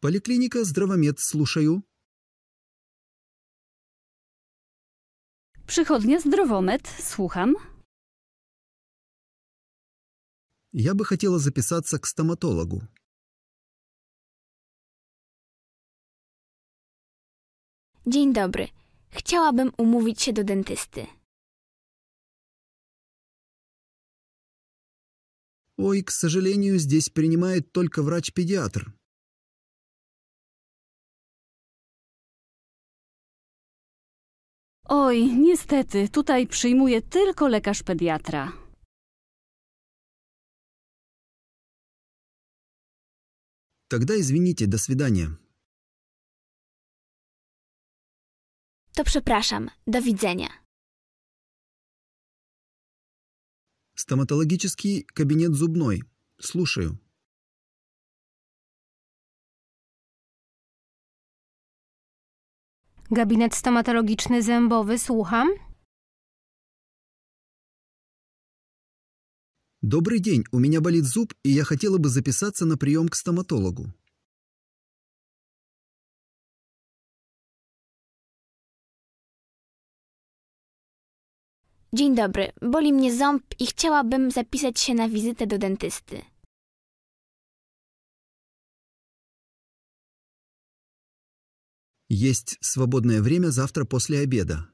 Поликлиника Здравомед, слушаю. Przychodnia Zdrowomet, słucham. Ja by chciała zapisać się k stomatologu. Dzień dobry. Chciałabym umówić się do dentysty. Oj, k сожалению, здесь принимает tylko врач-педиатр. Oj, niestety, tutaj przyjmuje tylko lekarz pediatra. Тогда извините, до свидания. To przepraszam, do widzenia. Стоматологический кабинет зубной. Слушаю. Gabinet stomatologiczny zębowy, słucham. Добрый день, у меня болит зуб, и я хотела бы записаться на прием к стоматологу. Dzień dobry, boli mnie ząb i chciałabym zapisać się na wizytę do dentysty. Есть свободное время завтра после обеда.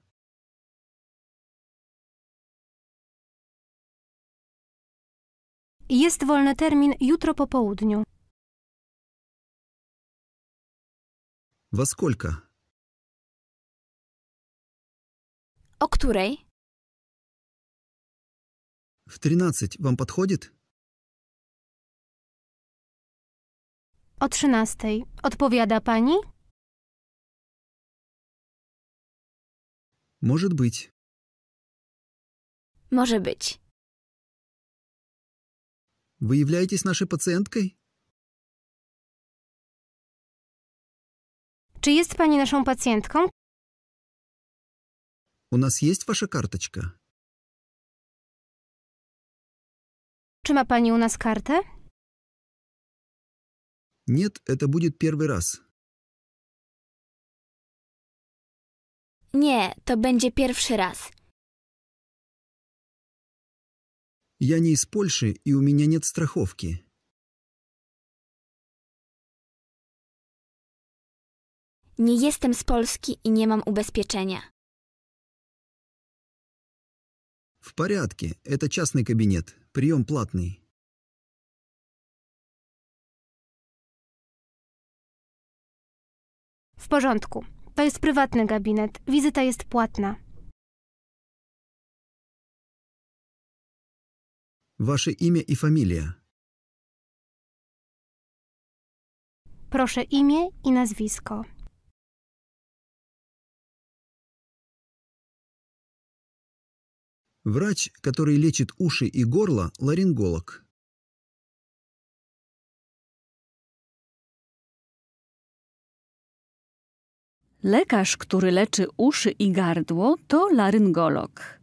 Jest wolny termin jutro po południu. Во сколько? O której? W 13 Wam podchodzi? O trzynastej. Odpowiada pani? Может быть. Может быть. Вы являетесь нашей пациенткой? Czy есть пани naszą pacjentką? У нас есть ваша карточка? Czy ma pani u nas kartę? Нет, это будет первый раз. Nie, to będzie pierwszy raz. Я не из Польши, и у меня нет страховки. Nie jestem z Polski i nie mam ubezpieczenia. В порядке, это частный kabinet. Przyjem płatny. W porządku. To jest prywatny gabinet. Wizyta jest płatna. Wasze imię i familia. Proszę imię i nazwisko. Врач, который лечит уши и горло, ларинголог. Lekarz, który leczy uszy i gardło, to laryngolog.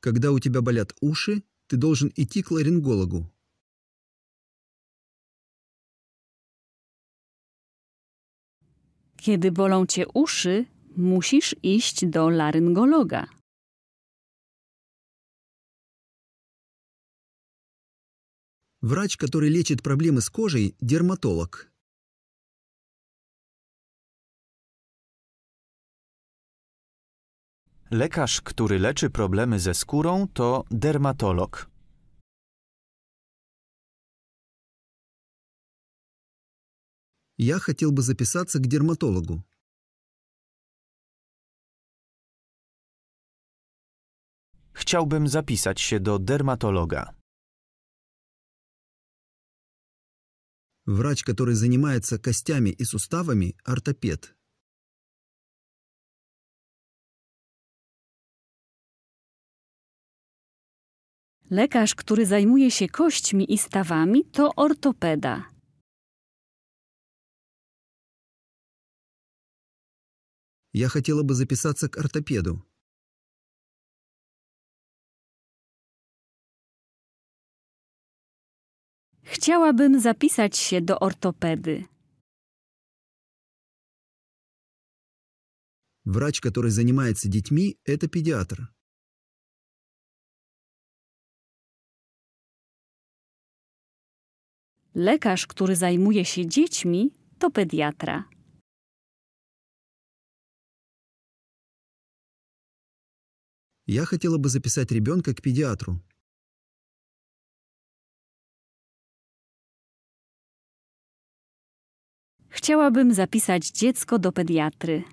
Когда у тебя болят уши, ты должен идти к ларингологу. Kiedy bolą cię uszy, musisz iść do laryngologa. Врач, который лечит проблемы с кожей – дерматолог. Lekarz, który leczy problemy ze skórą, to dermatolog. Я Chciałbym zapisać się do dermatologa. Врач, который занимается костями и суставами, ортопед. Лекарь, который занимается костями и ставами, stawami, ортопеда. Я хотела бы записаться к ортопеду. Chciałabym zapisać się do ortopedy. Врач, который занимается детьми, это педиатр. Lekarz, który zajmuje się dziećmi, to pediatra. Я хотела бы записать ребенка к педиатру. Chciałabym zapisać dziecko do pediatry.